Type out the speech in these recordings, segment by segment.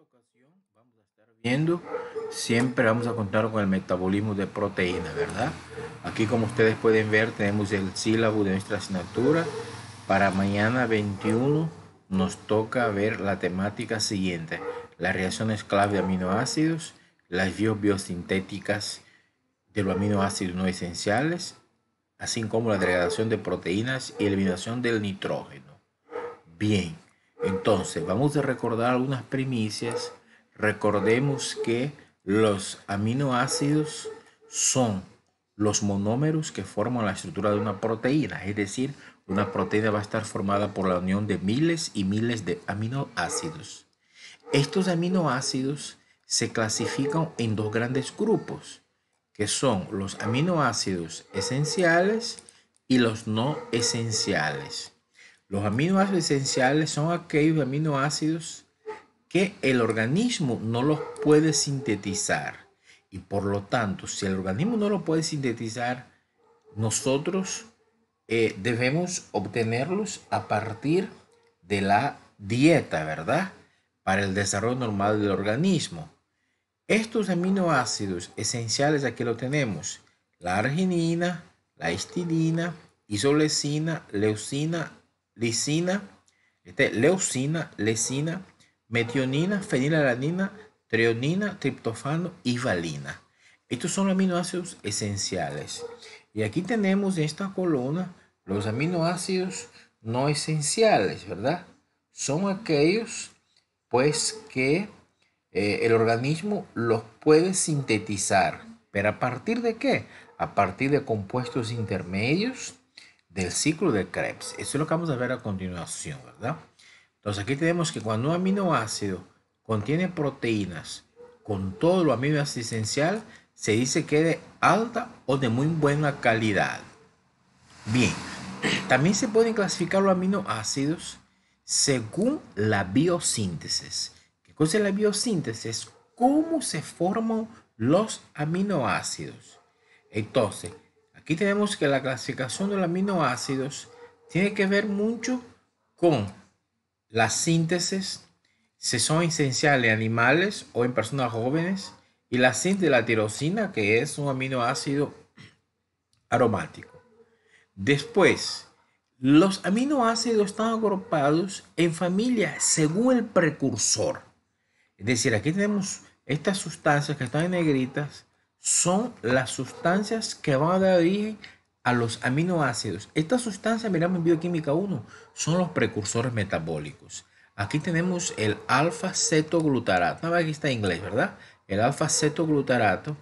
ocasión vamos a estar viendo, siempre vamos a contar con el metabolismo de proteína, ¿verdad? Aquí como ustedes pueden ver tenemos el sílabo de nuestra asignatura. Para mañana 21 nos toca ver la temática siguiente, las reacciones clave de aminoácidos, las biosintéticas de los aminoácidos no esenciales, así como la degradación de proteínas y eliminación del nitrógeno. Bien. Entonces, vamos a recordar algunas primicias. Recordemos que los aminoácidos son los monómeros que forman la estructura de una proteína, es decir, una proteína va a estar formada por la unión de miles y miles de aminoácidos. Estos aminoácidos se clasifican en dos grandes grupos, que son los aminoácidos esenciales y los no esenciales. Los aminoácidos esenciales son aquellos aminoácidos que el organismo no los puede sintetizar. Y por lo tanto, si el organismo no lo puede sintetizar, nosotros eh, debemos obtenerlos a partir de la dieta, ¿verdad? Para el desarrollo normal del organismo. Estos aminoácidos esenciales aquí lo tenemos. La arginina, la histidina, isolecina, leucina, lisina, este, leucina, lesina, metionina, fenilalanina, trionina, triptofano y valina. Estos son aminoácidos esenciales. Y aquí tenemos en esta columna los aminoácidos no esenciales, ¿verdad? Son aquellos pues que eh, el organismo los puede sintetizar. ¿Pero a partir de qué? A partir de compuestos intermedios, del ciclo de Krebs. Eso es lo que vamos a ver a continuación, ¿verdad? Entonces aquí tenemos que cuando un aminoácido contiene proteínas con todo lo aminoácido esencial, se dice que de alta o de muy buena calidad. Bien, también se pueden clasificar los aminoácidos según la biosíntesis. ¿Qué cosa es la biosíntesis? ¿Cómo se forman los aminoácidos? Entonces, Aquí tenemos que la clasificación de los aminoácidos tiene que ver mucho con la síntesis, si son esenciales en animales o en personas jóvenes, y la síntesis de la tirosina, que es un aminoácido aromático. Después, los aminoácidos están agrupados en familias según el precursor. Es decir, aquí tenemos estas sustancias que están en negritas son las sustancias que van a dar origen a los aminoácidos. Estas sustancias, miramos en bioquímica 1, son los precursores metabólicos. Aquí tenemos el alfa-cetoglutarato. Nada aquí está en inglés, ¿verdad? El alfa-cetoglutarato.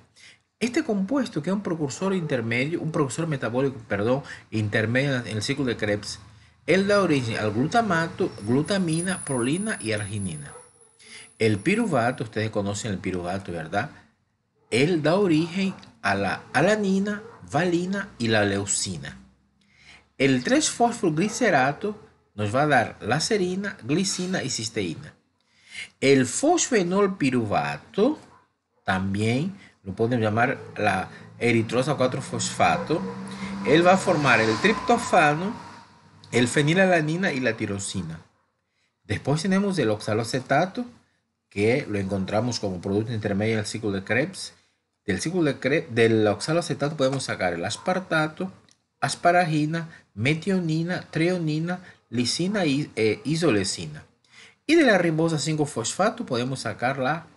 Este compuesto, que es un precursor intermedio, un precursor metabólico, perdón, intermedio en el ciclo de Krebs, él da origen al glutamato, glutamina, prolina y arginina. El piruvato, ustedes conocen el piruvato, ¿verdad? Él da origen a la alanina, valina y la leucina. El 3-fosfoglicerato nos va a dar la serina, glicina y cisteína. El fosfenol piruvato, también lo podemos llamar la eritrosa 4-fosfato, él va a formar el triptofano, el fenilalanina y la tirosina. Después tenemos el oxalocetato, que lo encontramos como producto intermedio del ciclo de Krebs, del ciclo de del oxaloacetato podemos sacar el aspartato, asparagina, metionina, treonina, lisina y eh, isolecina. Y de la ribosa 5-fosfato podemos sacar la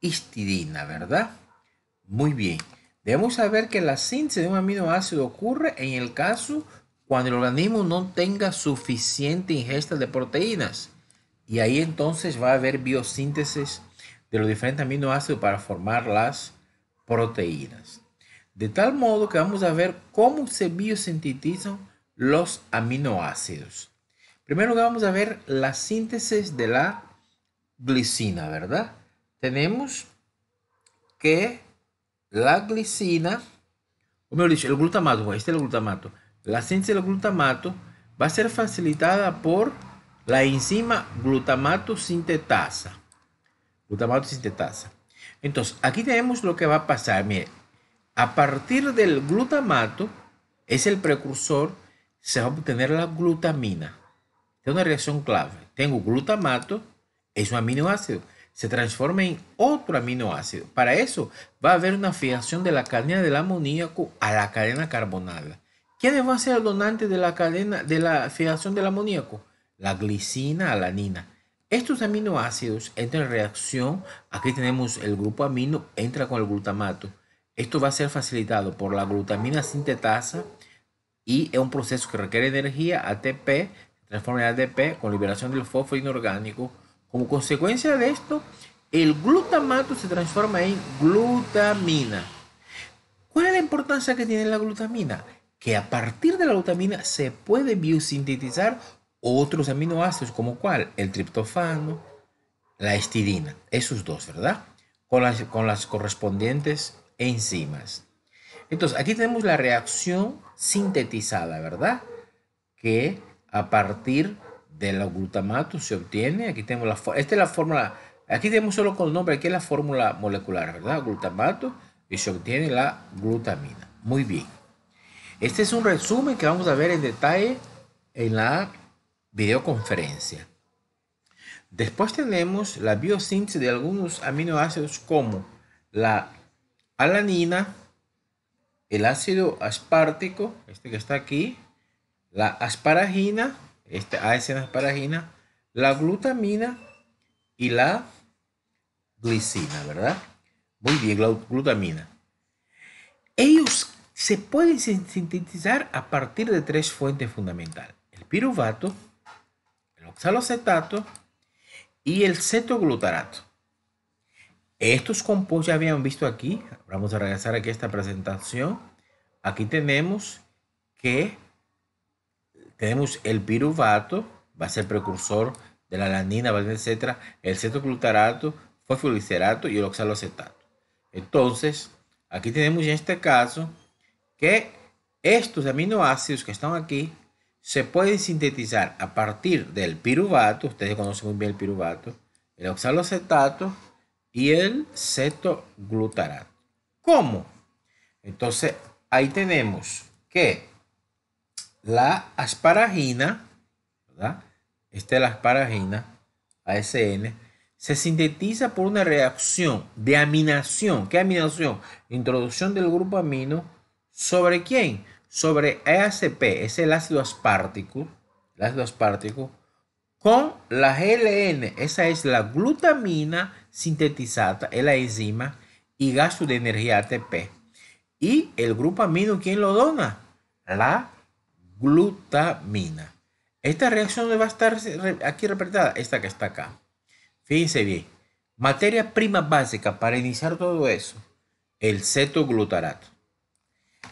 histidina, ¿verdad? Muy bien. Debemos saber que la síntesis de un aminoácido ocurre en el caso cuando el organismo no tenga suficiente ingesta de proteínas. Y ahí entonces va a haber biosíntesis de los diferentes aminoácidos para formar las proteínas. De tal modo que vamos a ver cómo se biosintetizan los aminoácidos. Primero vamos a ver la síntesis de la glicina, ¿verdad? Tenemos que la glicina, o mejor dicho, el glutamato, este es el glutamato. La síntesis del glutamato va a ser facilitada por la enzima glutamato sintetasa. Glutamato sintetasa. Entonces, aquí tenemos lo que va a pasar. Mire, a partir del glutamato, es el precursor, se va a obtener la glutamina. Es una reacción clave. Tengo glutamato, es un aminoácido. Se transforma en otro aminoácido. Para eso va a haber una fijación de la cadena del amoníaco a la cadena carbonada. ¿Quiénes va a ser el donante de la cadena de la fijación del amoníaco? La glicina alanina. Estos aminoácidos entran en reacción, aquí tenemos el grupo amino, entra con el glutamato. Esto va a ser facilitado por la glutamina sintetasa y es un proceso que requiere energía, ATP, transforma en ADP con liberación del fósforo inorgánico. Como consecuencia de esto, el glutamato se transforma en glutamina. ¿Cuál es la importancia que tiene la glutamina? Que a partir de la glutamina se puede biosintetizar otros aminoácidos como cuál, el triptofano, la estidina, esos dos, ¿verdad? Con las, con las correspondientes enzimas. Entonces, aquí tenemos la reacción sintetizada, ¿verdad? Que a partir del glutamato se obtiene, aquí tenemos la, esta es la fórmula, aquí tenemos solo con el nombre, aquí es la fórmula molecular, ¿verdad? Glutamato y se obtiene la glutamina. Muy bien. Este es un resumen que vamos a ver en detalle en la videoconferencia. Después tenemos la biosíntesis de algunos aminoácidos como la alanina, el ácido aspartico, este que está aquí, la asparagina, esta asparagina, la glutamina y la glicina, ¿verdad? Muy bien, la glutamina. Ellos se pueden sintetizar a partir de tres fuentes fundamentales. El piruvato, oxalocetato y el cetoglutarato. Estos compuestos ya habían visto aquí, vamos a regresar aquí a esta presentación. Aquí tenemos que tenemos el piruvato, va a ser precursor de la alanina, etcétera, el cetoglutarato, fosfolicerato y el oxalocetato. Entonces, aquí tenemos en este caso que estos aminoácidos que están aquí se puede sintetizar a partir del piruvato, ustedes conocen muy bien el piruvato, el oxaloacetato y el cetoglutarato. ¿Cómo? Entonces, ahí tenemos que la asparagina, ¿verdad? Esta es la asparagina, ASN, se sintetiza por una reacción de aminación. ¿Qué aminación? Introducción del grupo amino. ¿Sobre quién? sobre e ASP es el ácido aspartico, el ácido aspartico, con la GLN, esa es la glutamina sintetizada, es la enzima y gasto de energía ATP. Y el grupo amino, ¿quién lo dona? La glutamina. Esta reacción va a estar aquí representada, esta que está acá. Fíjense bien, materia prima básica para iniciar todo eso, el cetoglutarato.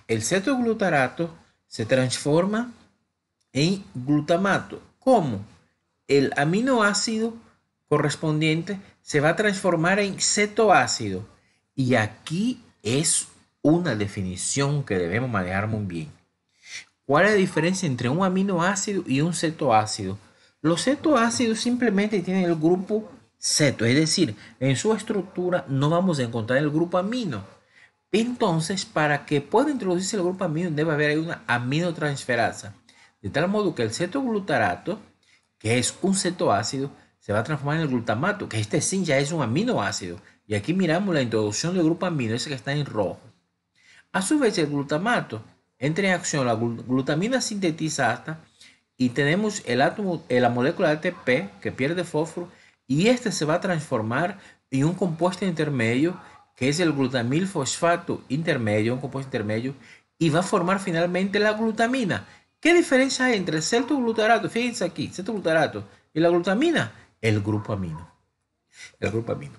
El cetoglutarato se transforma en glutamato. ¿Cómo? El aminoácido correspondiente se va a transformar en cetoácido. Y aquí es una definición que debemos manejar muy bien. ¿Cuál es la diferencia entre un aminoácido y un cetoácido? Los cetoácidos simplemente tienen el grupo ceto, es decir, en su estructura no vamos a encontrar el grupo amino entonces, para que pueda introducirse el grupo amino, debe haber una aminotransferasa. De tal modo que el cetoglutarato, que es un cetoácido, se va a transformar en el glutamato, que este sí ya es un aminoácido. Y aquí miramos la introducción del grupo amino, ese que está en rojo. A su vez, el glutamato entra en acción, la glutamina sintetiza hasta, y tenemos el átomo, eh, la molécula de ATP que pierde fósforo, y este se va a transformar en un compuesto intermedio que es el glutamil fosfato intermedio, un compuesto intermedio, y va a formar finalmente la glutamina. ¿Qué diferencia hay entre el cetoglutarato, fíjense aquí, cetoglutarato y la glutamina? El grupo amino. El grupo amino.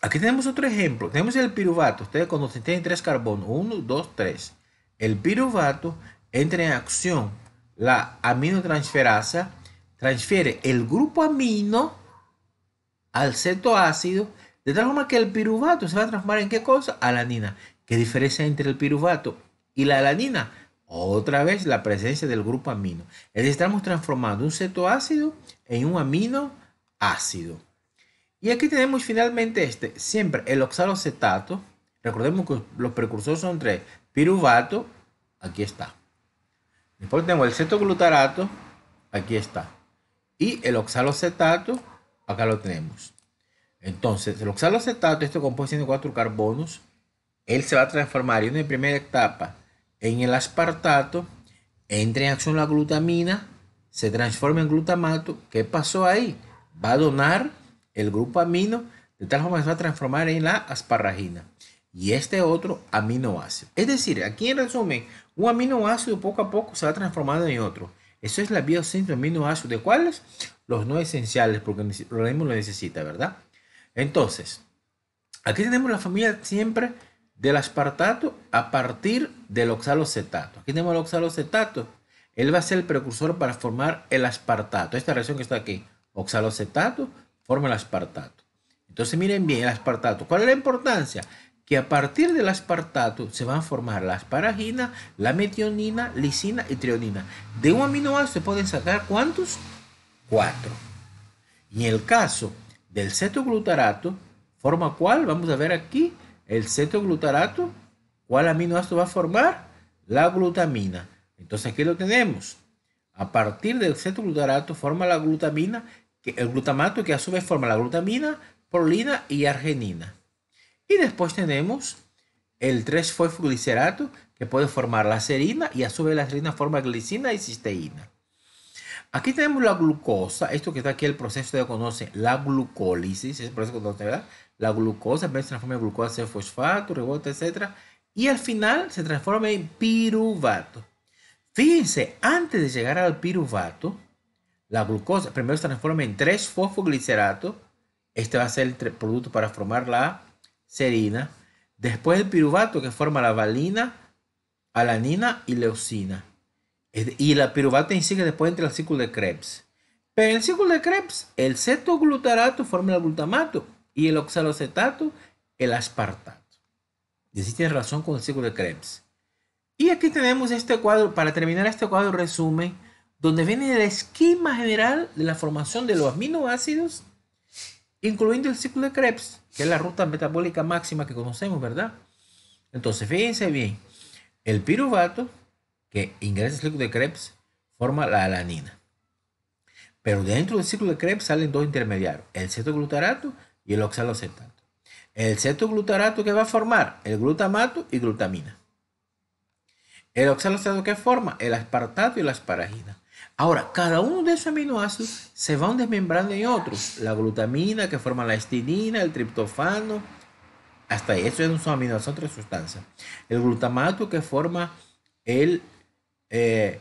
Aquí tenemos otro ejemplo. Tenemos el piruvato. Ustedes conocen, tienen tres carbonos. Uno, dos, tres. El piruvato entra en acción. La aminotransferasa transfiere el grupo amino al cetoácido de tal forma que el piruvato se va a transformar en qué cosa? Alanina. ¿Qué diferencia entre el piruvato y la alanina? Otra vez la presencia del grupo amino. Es decir, estamos transformando un cetoácido en un amino ácido. Y aquí tenemos finalmente este, siempre el oxalocetato. Recordemos que los precursores son tres. Piruvato, aquí está. Después tenemos el cetoglutarato, aquí está. Y el oxalocetato, acá lo tenemos. Entonces, el oxaloacetato, este compuesto de cuatro carbonos, él se va a transformar en una primera etapa en el aspartato, entra en acción la glutamina, se transforma en glutamato. ¿Qué pasó ahí? Va a donar el grupo amino, de tal forma se va a transformar en la asparragina y este otro aminoácido. Es decir, aquí en resumen, un aminoácido poco a poco se va transformando en otro. Eso es la biosíntesis de aminoácidos. ¿De cuáles? Los no esenciales, porque el organismo lo necesita, ¿verdad? Entonces, aquí tenemos la familia siempre del aspartato a partir del oxalocetato. Aquí tenemos el oxalocetato. Él va a ser el precursor para formar el aspartato. Esta reacción que está aquí, oxalocetato, forma el aspartato. Entonces miren bien el aspartato. ¿Cuál es la importancia? Que a partir del aspartato se van a formar la asparagina, la metionina, lisina y trionina. De un aminoácido se pueden sacar cuántos? Cuatro. Y en el caso del cetoglutarato, ¿forma cuál? Vamos a ver aquí, el cetoglutarato, ¿cuál aminoácido va a formar? La glutamina. Entonces aquí lo tenemos. A partir del cetoglutarato forma la glutamina, el glutamato que a su vez forma la glutamina, prolina y argenina. Y después tenemos el 3-fosfoglicerato que puede formar la serina y a su vez la serina forma glicina y cisteína. Aquí tenemos la glucosa, esto que está aquí, el proceso de conoce, la glucólisis, es el proceso que conoce, ¿verdad? La glucosa se transforma en glucosa en fosfato, rebota, etc. Y al final se transforma en piruvato. Fíjense, antes de llegar al piruvato, la glucosa primero se transforma en 3-fosfoglicerato. Este va a ser el producto para formar la serina. Después el piruvato que forma la valina, alanina y leucina. Y la piruvato sigue después entre el ciclo de Krebs. Pero en el ciclo de Krebs, el cetoglutarato forma el glutamato y el oxalocetato el aspartato. Y así tiene razón con el ciclo de Krebs. Y aquí tenemos este cuadro, para terminar este cuadro resumen, donde viene el esquema general de la formación de los aminoácidos, incluyendo el ciclo de Krebs, que es la ruta metabólica máxima que conocemos, ¿verdad? Entonces, fíjense bien, el piruvato que ingresa al ciclo de Krebs forma la alanina. Pero dentro del ciclo de Krebs salen dos intermediarios, el cetoglutarato y el oxalocetato. El cetoglutarato que va a formar el glutamato y glutamina. El oxalocetato que forma el aspartato y la asparagina. Ahora, cada uno de esos aminoácidos se van desmembrando en otros. La glutamina que forma la estinina, el triptofano, hasta Eso es un aminoácido, otra sustancia. El glutamato que forma el eh,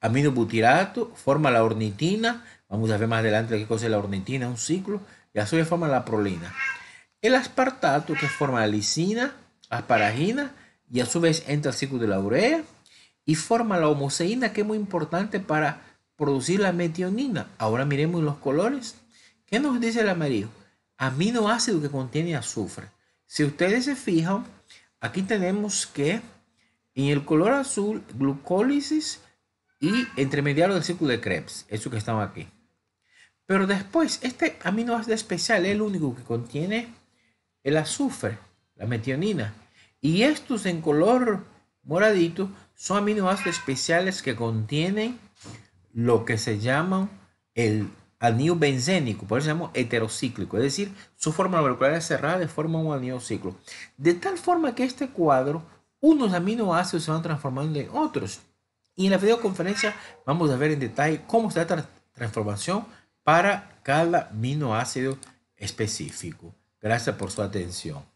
aminobutirato, forma la ornitina, vamos a ver más adelante qué cosa es la ornitina, un ciclo, y a su vez forma la prolina. El aspartato que forma la lisina, asparagina, y a su vez entra al ciclo de la urea y forma la homoseína que es muy importante para producir la metionina. Ahora miremos los colores. ¿Qué nos dice el amarillo? Aminoácido que contiene azufre. Si ustedes se fijan, aquí tenemos que en el color azul, glucólisis y intermediario del círculo de Krebs, eso que estaba aquí. Pero después, este aminoácido especial es el único que contiene el azufre, la metionina. Y estos en color moradito son aminoácidos especiales que contienen lo que se llama el anillo benzénico, por eso se llama heterocíclico, es decir, su forma molecular es cerrada de forma un anillo ciclo. De tal forma que este cuadro unos aminoácidos se van transformando en otros. Y en la videoconferencia vamos a ver en detalle cómo se da la transformación para cada aminoácido específico. Gracias por su atención.